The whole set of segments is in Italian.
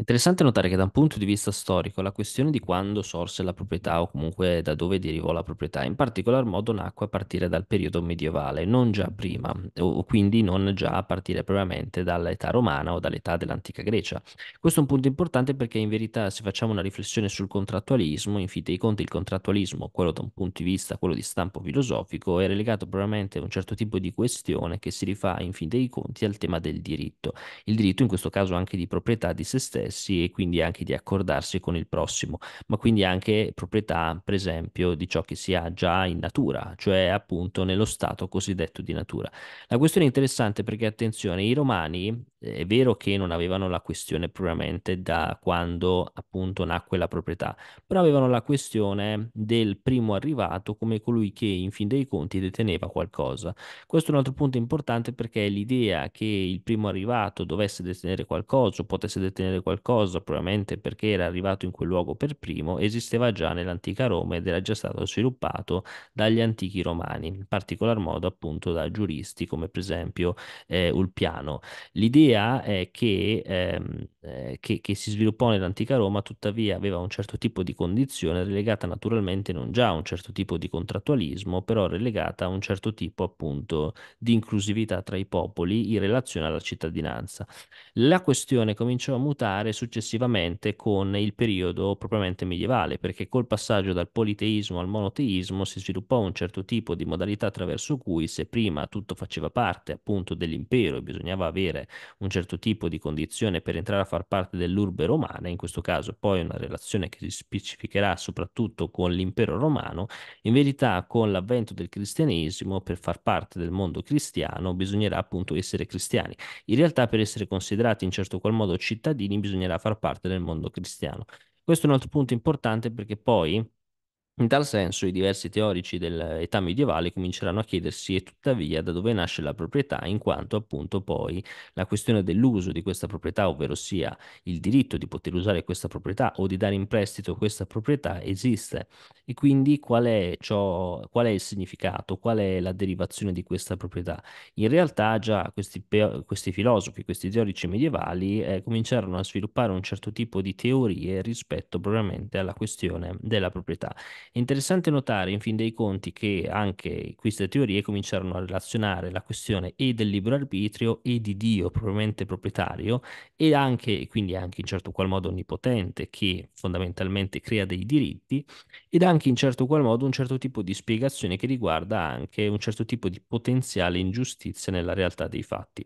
Interessante notare che da un punto di vista storico la questione di quando sorse la proprietà o comunque da dove derivò la proprietà in particolar modo nacque a partire dal periodo medievale, non già prima, o quindi non già a partire propriamente dall'età romana o dall'età dell'antica Grecia. Questo è un punto importante perché in verità se facciamo una riflessione sul contrattualismo, in fin dei conti il contrattualismo, quello da un punto di vista, quello di stampo filosofico, è relegato probabilmente a un certo tipo di questione che si rifà in fin dei conti al tema del diritto. Il diritto in questo caso anche di proprietà di se stesso stessi e quindi anche di accordarsi con il prossimo, ma quindi anche proprietà, per esempio, di ciò che si ha già in natura, cioè appunto nello stato cosiddetto di natura. La questione è interessante perché, attenzione, i romani è vero che non avevano la questione propriamente da quando appunto nacque la proprietà, però avevano la questione del primo arrivato come colui che in fin dei conti deteneva qualcosa. Questo è un altro punto importante perché l'idea che il primo arrivato dovesse detenere qualcosa o potesse detenere qualcosa, probabilmente perché era arrivato in quel luogo per primo, esisteva già nell'antica Roma ed era già stato sviluppato dagli antichi romani, in particolar modo appunto da giuristi come per esempio eh, Ulpiano. L'idea l'idea è che, ehm, eh, che, che, si sviluppò nell'antica Roma, tuttavia aveva un certo tipo di condizione relegata naturalmente non già a un certo tipo di contrattualismo, però relegata a un certo tipo appunto di inclusività tra i popoli in relazione alla cittadinanza. La questione cominciò a mutare successivamente con il periodo propriamente medievale, perché col passaggio dal politeismo al monoteismo si sviluppò un certo tipo di modalità attraverso cui se prima tutto faceva parte appunto dell'impero e bisognava avere un certo tipo di condizione per entrare a far parte dell'urbe romana, in questo caso poi una relazione che si specificherà soprattutto con l'impero romano, in verità con l'avvento del cristianesimo per far parte del mondo cristiano bisognerà appunto essere cristiani. In realtà per essere considerati in certo qual modo cittadini bisognerà far parte del mondo cristiano. Questo è un altro punto importante perché poi in tal senso i diversi teorici dell'età medievale cominceranno a chiedersi e tuttavia da dove nasce la proprietà, in quanto appunto poi la questione dell'uso di questa proprietà, ovvero sia il diritto di poter usare questa proprietà o di dare in prestito questa proprietà esiste. E quindi qual è, ciò, qual è il significato, qual è la derivazione di questa proprietà? In realtà già questi, questi filosofi, questi teorici medievali eh, cominciarono a sviluppare un certo tipo di teorie rispetto propriamente alla questione della proprietà è interessante notare in fin dei conti che anche queste teorie cominciarono a relazionare la questione e del libero arbitrio e di Dio propriamente proprietario e anche, quindi anche in certo qual modo onnipotente che fondamentalmente crea dei diritti ed anche in certo qual modo un certo tipo di spiegazione che riguarda anche un certo tipo di potenziale ingiustizia nella realtà dei fatti.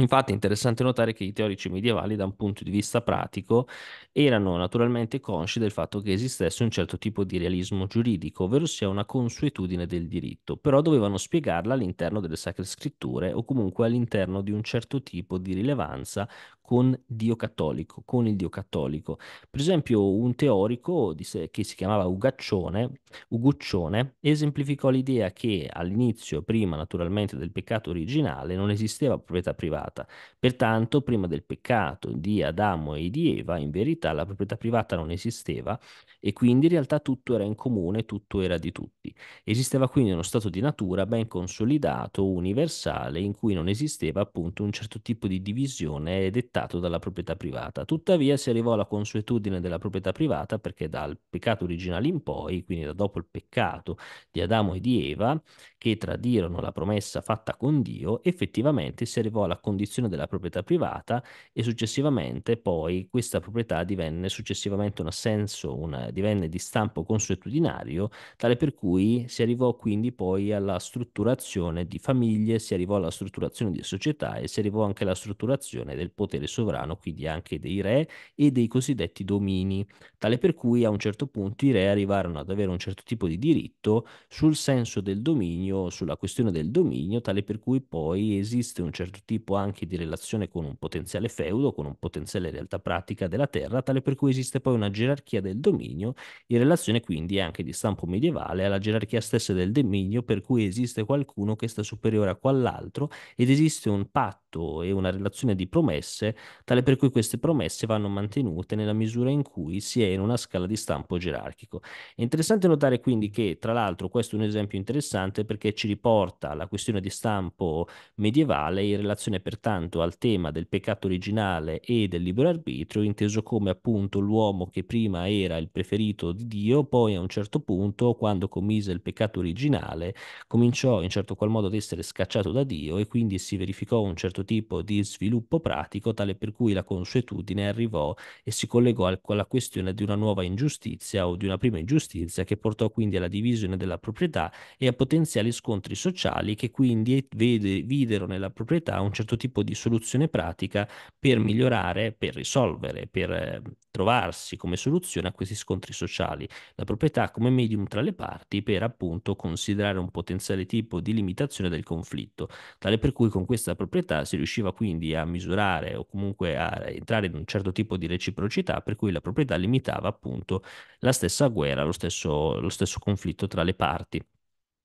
Infatti è interessante notare che i teorici medievali, da un punto di vista pratico, erano naturalmente consci del fatto che esistesse un certo tipo di realismo giuridico, ovvero sia una consuetudine del diritto, però dovevano spiegarla all'interno delle sacre scritture o comunque all'interno di un certo tipo di rilevanza con Dio cattolico, con il Dio cattolico. Per esempio un teorico sé, che si chiamava Ugaccione, Uguccione esemplificò l'idea che all'inizio, prima naturalmente del peccato originale, non esisteva proprietà privata, privata. Pertanto, prima del peccato di Adamo e di Eva, in verità la proprietà privata non esisteva e quindi in realtà tutto era in comune, tutto era di tutti. Esisteva quindi uno stato di natura ben consolidato, universale, in cui non esisteva appunto un certo tipo di divisione dettato dalla proprietà privata. Tuttavia si arrivò alla consuetudine della proprietà privata perché dal peccato originale in poi, quindi da dopo il peccato di Adamo e di Eva, che tradirono la promessa fatta con Dio, effettivamente si arrivò alla consuetudine condizione della proprietà privata e successivamente poi questa proprietà divenne successivamente un assenso, una, divenne di stampo consuetudinario, tale per cui si arrivò quindi poi alla strutturazione di famiglie, si arrivò alla strutturazione di società e si arrivò anche alla strutturazione del potere sovrano, quindi anche dei re e dei cosiddetti domini, tale per cui a un certo punto i re arrivarono ad avere un certo tipo di diritto sul senso del dominio, sulla questione del dominio, tale per cui poi esiste un certo tipo anche di relazione con un potenziale feudo, con un potenziale realtà pratica della terra, tale per cui esiste poi una gerarchia del dominio, in relazione quindi anche di stampo medievale alla gerarchia stessa del dominio, per cui esiste qualcuno che sta superiore a quell'altro ed esiste un patto e una relazione di promesse, tale per cui queste promesse vanno mantenute nella misura in cui si è in una scala di stampo gerarchico. È interessante notare quindi che, tra l'altro, questo è un esempio interessante perché ci riporta alla questione di stampo medievale in relazione per pertanto al tema del peccato originale e del libero arbitrio, inteso come appunto l'uomo che prima era il preferito di Dio, poi a un certo punto, quando commise il peccato originale, cominciò in certo qual modo ad essere scacciato da Dio e quindi si verificò un certo tipo di sviluppo pratico, tale per cui la consuetudine arrivò e si collegò alla questione di una nuova ingiustizia o di una prima ingiustizia che portò quindi alla divisione della proprietà e a potenziali scontri sociali che quindi vede, videro nella proprietà un certo tipo di soluzione pratica per migliorare, per risolvere, per ehm, trovarsi come soluzione a questi scontri sociali. La proprietà come medium tra le parti per appunto considerare un potenziale tipo di limitazione del conflitto, tale per cui con questa proprietà si riusciva quindi a misurare o comunque a entrare in un certo tipo di reciprocità per cui la proprietà limitava appunto la stessa guerra, lo stesso, lo stesso conflitto tra le parti.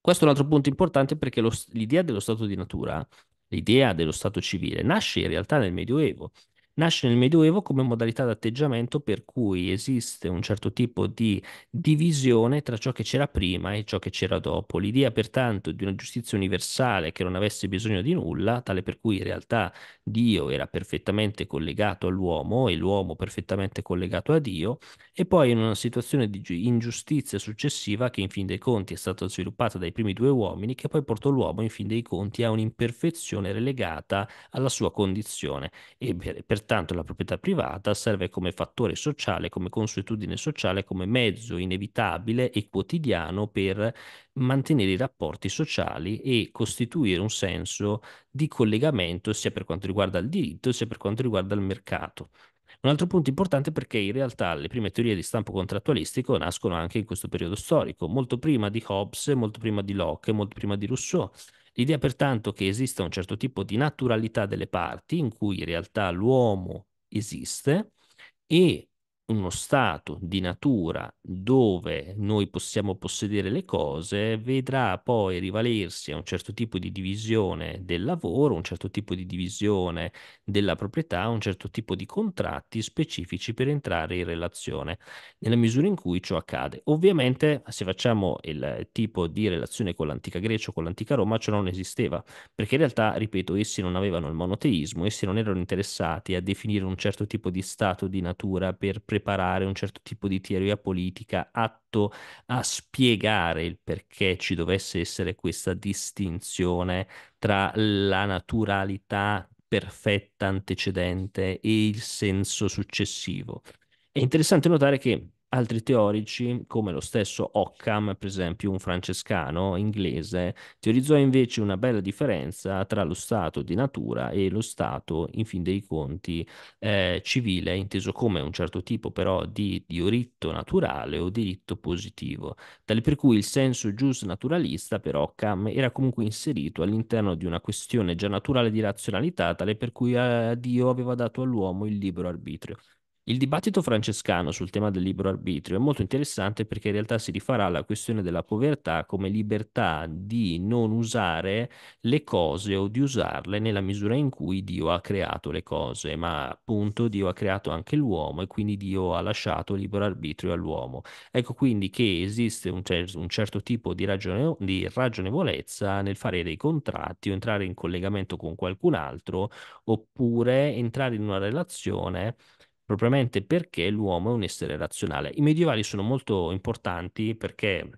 Questo è un altro punto importante perché lo, l'idea dello stato di natura l'idea dello Stato civile nasce in realtà nel Medioevo, nasce nel Medioevo come modalità d'atteggiamento per cui esiste un certo tipo di divisione tra ciò che c'era prima e ciò che c'era dopo. L'idea pertanto di una giustizia universale che non avesse bisogno di nulla, tale per cui in realtà Dio era perfettamente collegato all'uomo e l'uomo perfettamente collegato a Dio, e poi in una situazione di ingiustizia successiva che in fin dei conti è stata sviluppata dai primi due uomini, che poi portò l'uomo in fin dei conti a un'imperfezione relegata alla sua condizione e per, Pertanto la proprietà privata serve come fattore sociale, come consuetudine sociale, come mezzo inevitabile e quotidiano per mantenere i rapporti sociali e costituire un senso di collegamento sia per quanto riguarda il diritto sia per quanto riguarda il mercato. Un altro punto importante perché in realtà le prime teorie di stampo contrattualistico nascono anche in questo periodo storico, molto prima di Hobbes, molto prima di Locke, molto prima di Rousseau L'idea pertanto che esista un certo tipo di naturalità delle parti in cui in realtà l'uomo esiste e uno stato di natura dove noi possiamo possedere le cose vedrà poi rivalersi a un certo tipo di divisione del lavoro, un certo tipo di divisione della proprietà, un certo tipo di contratti specifici per entrare in relazione, nella misura in cui ciò accade. Ovviamente se facciamo il tipo di relazione con l'antica Grecia o con l'antica Roma ciò non esisteva, perché in realtà, ripeto, essi non avevano il monoteismo, essi non erano interessati a definire un certo tipo di stato di natura per pre- preparare un certo tipo di teoria politica atto a spiegare il perché ci dovesse essere questa distinzione tra la naturalità perfetta antecedente e il senso successivo. È interessante notare che altri teorici, come lo stesso Occam, per esempio un francescano inglese, teorizzò invece una bella differenza tra lo stato di natura e lo stato, in fin dei conti, eh, civile, inteso come un certo tipo però di diritto naturale o diritto positivo, tale per cui il senso naturalista per Occam era comunque inserito all'interno di una questione già naturale di razionalità, tale per cui eh, Dio aveva dato all'uomo il libero arbitrio. Il dibattito francescano sul tema del libero arbitrio è molto interessante perché in realtà si rifarà alla questione della povertà come libertà di non usare le cose o di usarle nella misura in cui Dio ha creato le cose, ma appunto Dio ha creato anche l'uomo e quindi Dio ha lasciato libero arbitrio all'uomo. Ecco quindi che esiste un, cer- un certo tipo di, ragione- di ragionevolezza nel fare dei contratti o entrare in collegamento con qualcun altro oppure entrare in una relazione propriamente perché l'uomo è un essere razionale. I medievali sono molto importanti perché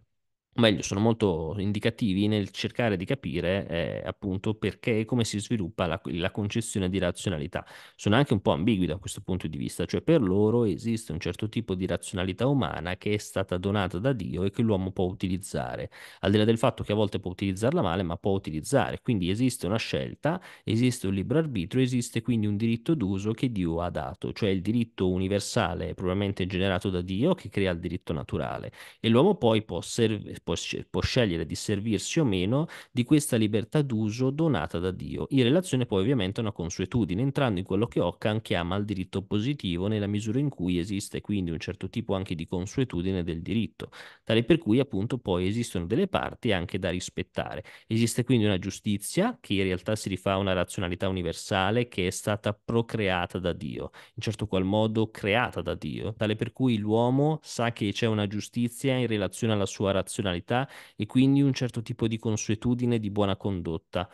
meglio, sono molto indicativi nel cercare di capire eh, appunto perché e come si sviluppa la, la, concezione di razionalità. Sono anche un po' ambigui da questo punto di vista, cioè per loro esiste un certo tipo di razionalità umana che è stata donata da Dio e che l'uomo può utilizzare, al di là del fatto che a volte può utilizzarla male, ma può utilizzare. Quindi esiste una scelta, esiste un libero arbitro, esiste quindi un diritto d'uso che Dio ha dato, cioè il diritto universale probabilmente generato da Dio che crea il diritto naturale e l'uomo poi può servire può, può scegliere di servirsi o meno di questa libertà d'uso donata da Dio, in relazione poi ovviamente a una consuetudine, entrando in quello che Occam chiama il diritto positivo nella misura in cui esiste quindi un certo tipo anche di consuetudine del diritto, tale per cui appunto poi esistono delle parti anche da rispettare. Esiste quindi una giustizia che in realtà si rifà a una razionalità universale che è stata procreata da Dio, in certo qual modo creata da Dio, tale per cui l'uomo sa che c'è una giustizia in relazione alla sua razionalità personalità e quindi un certo tipo di consuetudine, di buona condotta.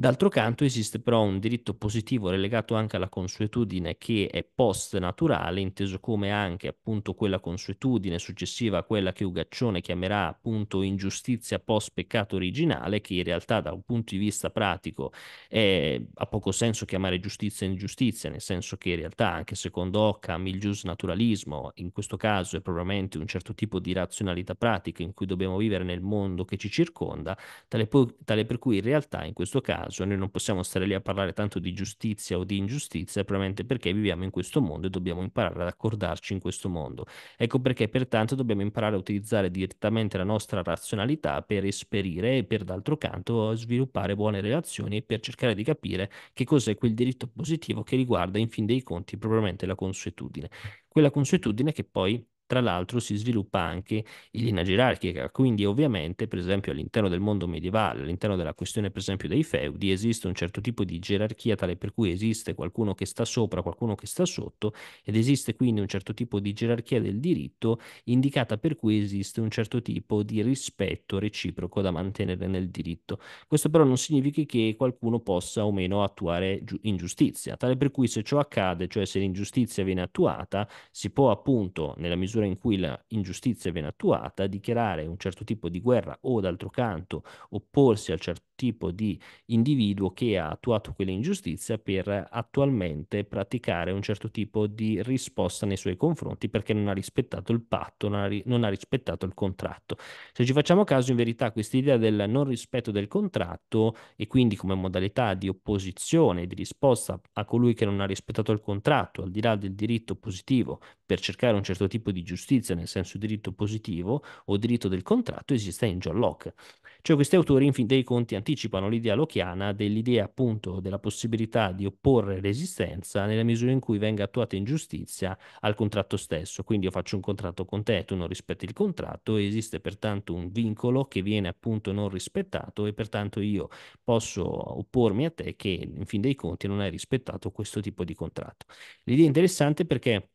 D'altro canto esiste però un diritto positivo relegato anche alla consuetudine che è post-naturale, inteso come anche appunto quella consuetudine successiva a quella che Ugaccione chiamerà appunto ingiustizia post-peccato originale, che in realtà da un punto di vista pratico è, ha poco senso chiamare giustizia ingiustizia, nel senso che in realtà anche secondo Occam il jus naturalismo in questo caso è probabilmente un certo tipo di razionalità pratica in cui dobbiamo vivere nel mondo che ci circonda, tale, po- tale per cui in realtà in questo caso caso, noi non possiamo stare lì a parlare tanto di giustizia o di ingiustizia, probabilmente perché viviamo in questo mondo e dobbiamo imparare ad accordarci in questo mondo. Ecco perché pertanto dobbiamo imparare a utilizzare direttamente la nostra razionalità per esperire e per d'altro canto sviluppare buone relazioni e per cercare di capire che cos'è quel diritto positivo che riguarda in fin dei conti probabilmente la consuetudine. Quella consuetudine che poi tra l'altro si sviluppa anche in linea gerarchica, quindi ovviamente per esempio all'interno del mondo medievale, all'interno della questione per esempio dei feudi, esiste un certo tipo di gerarchia tale per cui esiste qualcuno che sta sopra, qualcuno che sta sotto ed esiste quindi un certo tipo di gerarchia del diritto indicata per cui esiste un certo tipo di rispetto reciproco da mantenere nel diritto. Questo però non significa che qualcuno possa o meno attuare ingiustizia, tale per cui se ciò accade, cioè se l'ingiustizia viene attuata, si può appunto nella misura misura in cui la ingiustizia viene attuata, dichiarare un certo tipo di guerra o d'altro canto opporsi al certo tipo di individuo che ha attuato quell'ingiustizia per attualmente praticare un certo tipo di risposta nei suoi confronti perché non ha rispettato il patto, non ha, ri- non ha rispettato il contratto. Se ci facciamo caso, in verità, quest'idea del non rispetto del contratto e quindi come modalità di opposizione, di risposta a colui che non ha rispettato il contratto, al di là del diritto positivo, per cercare un certo tipo di giustizia, nel senso diritto positivo o diritto del contratto, esiste in John Locke. Cioè questi autori, in fin dei conti, anticipano l'idea lochiana dell'idea appunto della possibilità di opporre resistenza nella misura in cui venga attuata ingiustizia al contratto stesso. Quindi io faccio un contratto con te, tu non rispetti il contratto, esiste pertanto un vincolo che viene appunto non rispettato e pertanto io posso oppormi a te che in fin dei conti non hai rispettato questo tipo di contratto. L'idea è interessante perché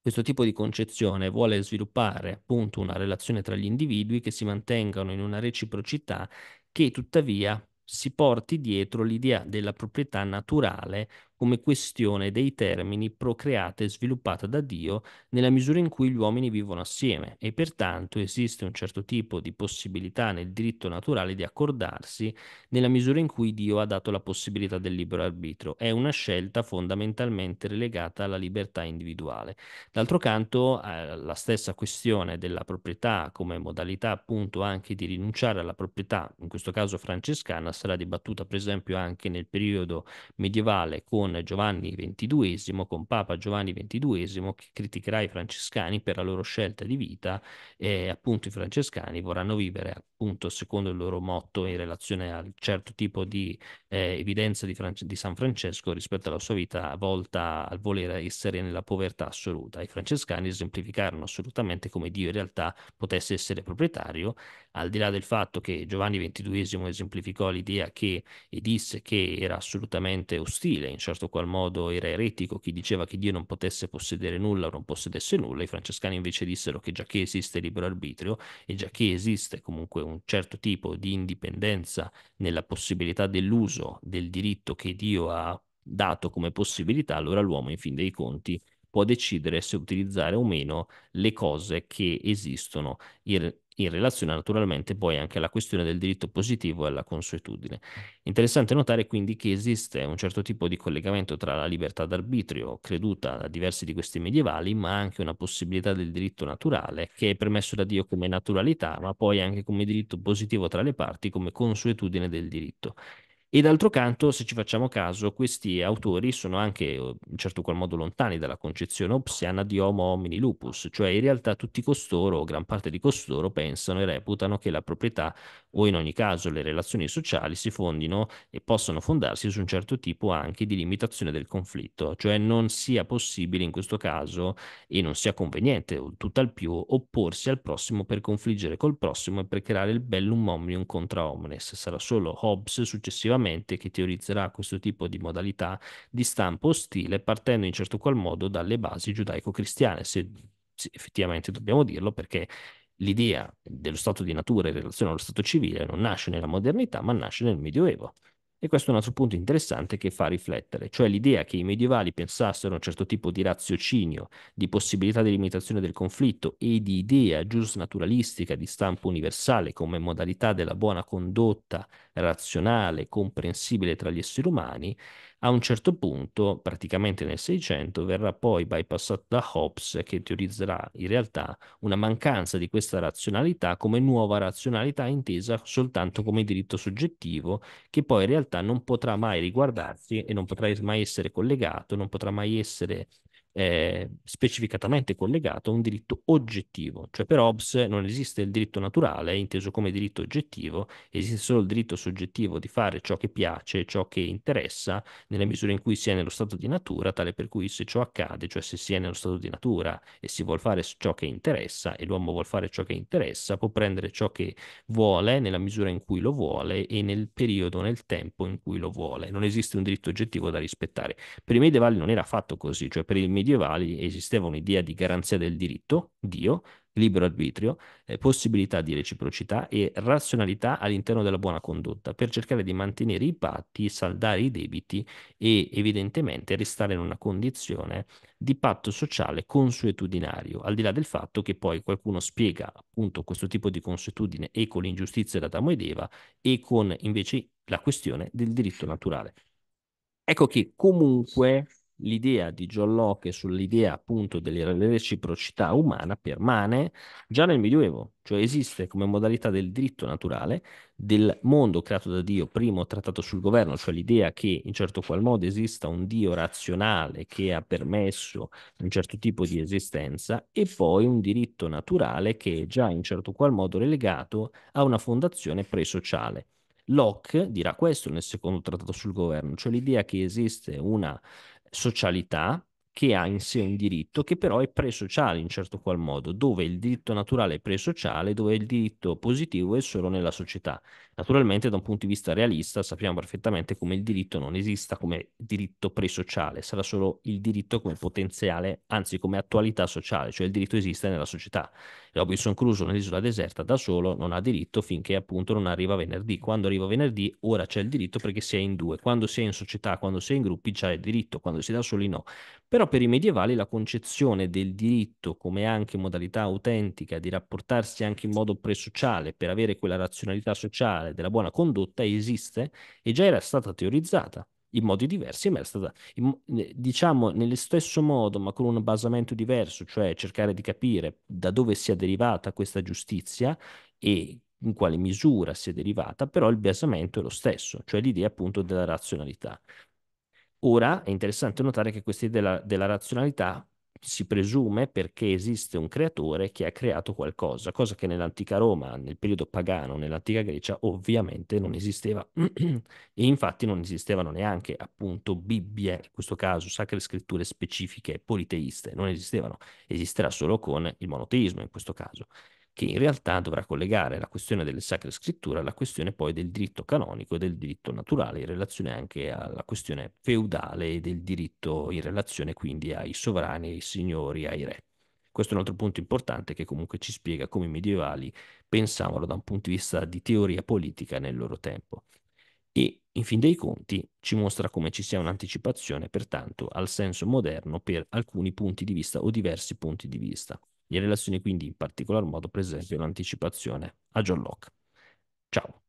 questo tipo di concezione vuole sviluppare appunto una relazione tra gli individui che si mantengano in una reciprocità che tuttavia si porti dietro l'idea della proprietà naturale come questione dei termini procreata e sviluppata da Dio nella misura in cui gli uomini vivono assieme e pertanto esiste un certo tipo di possibilità nel diritto naturale di accordarsi nella misura in cui Dio ha dato la possibilità del libero arbitro. È una scelta fondamentalmente relegata alla libertà individuale. D'altro canto eh, la stessa questione della proprietà come modalità appunto anche di rinunciare alla proprietà, in questo caso francescana, sarà dibattuta per esempio anche nel periodo medievale con con Giovanni XXII, con Papa Giovanni XXII, che criticherà i francescani per la loro scelta di vita e appunto i francescani vorranno vivere appunto secondo il loro motto in relazione al certo tipo di eh, evidenza di, Fran- di, San Francesco rispetto alla sua vita volta al volere essere nella povertà assoluta. I francescani esemplificarono assolutamente come Dio in realtà potesse essere proprietario, al di là del fatto che Giovanni XXII esemplificò l'idea che e disse che era assolutamente ostile in, cer- questo qual modo era eretico chi diceva che Dio non potesse possedere nulla o non possedesse nulla, i francescani invece dissero che già che esiste libero arbitrio e già che esiste comunque un certo tipo di indipendenza nella possibilità dell'uso del diritto che Dio ha dato come possibilità, allora l'uomo in fin dei conti può decidere se utilizzare o meno le cose che esistono in in relazione naturalmente poi anche alla questione del diritto positivo e alla consuetudine. Interessante notare quindi che esiste un certo tipo di collegamento tra la libertà d'arbitrio creduta da diversi di questi medievali, ma anche una possibilità del diritto naturale che è permesso da Dio come naturalità, ma poi anche come diritto positivo tra le parti, come consuetudine del diritto. E d'altro canto, se ci facciamo caso, questi autori sono anche eh, in certo qual modo lontani dalla concezione obsiana di Homo homini lupus, cioè in realtà tutti costoro, o gran parte di costoro, pensano e reputano che la proprietà o in ogni caso le relazioni sociali si fondino e possano fondarsi su un certo tipo anche di limitazione del conflitto, cioè non sia possibile in questo caso e non sia conveniente, o tutt'al più, opporsi al prossimo per confliggere col prossimo e per creare il bellum omnium contra omnes. Sarà solo Hobbes successivamente sicuramente che teorizzerà questo tipo di modalità di stampo ostile partendo in certo qual modo dalle basi giudaico-cristiane, se, se effettivamente dobbiamo dirlo perché l'idea dello stato di natura in relazione allo stato civile non nasce nella modernità ma nasce nel Medioevo. E questo è un altro punto interessante che fa riflettere, cioè l'idea che i medievali pensassero a un certo tipo di raziocinio, di possibilità di limitazione del conflitto e di idea giusnaturalistica di stampo universale come modalità della buona condotta razionale comprensibile tra gli esseri umani, a un certo punto, praticamente nel 600, verrà poi bypassato da Hobbes che teorizzerà in realtà una mancanza di questa razionalità come nuova razionalità intesa soltanto come diritto soggettivo che poi in realtà non potrà mai riguardarsi e non potrà mai essere collegato, non potrà mai essere eh, specificatamente collegato a un diritto oggettivo, cioè per Hobbes non esiste il diritto naturale, inteso come diritto oggettivo, esiste solo il diritto soggettivo di fare ciò che piace, ciò che interessa, nella misura in cui si è nello stato di natura, tale per cui se ciò accade, cioè se si è nello stato di natura e si vuole fare ciò che interessa e l'uomo vuole fare ciò che interessa, può prendere ciò che vuole nella misura in cui lo vuole e nel periodo, nel tempo in cui lo vuole. Non esiste un diritto oggettivo da rispettare. Per i medievali non era affatto così, cioè per il medievale medievali esisteva un'idea di garanzia del diritto, Dio, libero arbitrio, eh, possibilità di reciprocità e razionalità all'interno della buona condotta per cercare di mantenere i patti, saldare i debiti e evidentemente restare in una condizione di patto sociale consuetudinario, al di là del fatto che poi qualcuno spiega appunto questo tipo di consuetudine e con l'ingiustizia da Adamo ed Eva e con invece la questione del diritto naturale. Ecco che comunque l'idea di John Locke sull'idea appunto della reciprocità umana permane già nel Medioevo, cioè esiste come modalità del diritto naturale del mondo creato da Dio, primo trattato sul governo, cioè l'idea che in certo qual modo esista un Dio razionale che ha permesso un certo tipo di esistenza e poi un diritto naturale che è già in certo qual modo relegato a una fondazione presociale. Locke dirà questo nel secondo trattato sul governo, cioè l'idea che esiste una socialità che ha in sé un diritto che però è presociale in certo qual modo, dove il diritto naturale è presociale, dove il diritto positivo è solo nella società. Naturalmente da un punto di vista realista sappiamo perfettamente come il diritto non esista come diritto presociale, sarà solo il diritto come potenziale, anzi come attualità sociale, cioè il diritto esiste nella società. Robinson Crusoe nell'isola deserta da solo non ha diritto finché appunto non arriva venerdì. Quando arriva venerdì ora c'è il diritto perché si è in due, quando si è in società, quando si è in gruppi c'è il diritto, quando si è da soli no. Però per i medievali la concezione del diritto come anche modalità autentica di rapportarsi anche in modo presociale per avere quella razionalità sociale della buona condotta esiste e già era stata teorizzata in modi diversi, ma è stata, diciamo, nello stesso modo, ma con un basamento diverso, cioè cercare di capire da dove sia derivata questa giustizia e in quale misura sia derivata, però il basamento è lo stesso, cioè l'idea appunto della razionalità. Ora è interessante notare che questa idea della, della razionalità si presume perché esiste un creatore che ha creato qualcosa, cosa che nell'antica Roma, nel periodo pagano, nell'antica Grecia ovviamente non esisteva e infatti non esistevano neanche appunto Bibbie, in questo caso sacre scritture specifiche politeiste, non esistevano, esisterà solo con il monoteismo in questo caso che in realtà dovrà collegare la questione delle sacre scritture alla questione poi del diritto canonico e del diritto naturale in relazione anche alla questione feudale e del diritto in relazione quindi ai sovrani, ai signori, ai re. Questo è un altro punto importante che comunque ci spiega come i medievali pensavano da un punto di vista di teoria politica nel loro tempo. E in fin dei conti ci mostra come ci sia un'anticipazione pertanto al senso moderno per alcuni punti di vista o diversi punti di vista. Le relazioni quindi in particolar modo per esempio l'anticipazione a John Locke. Ciao.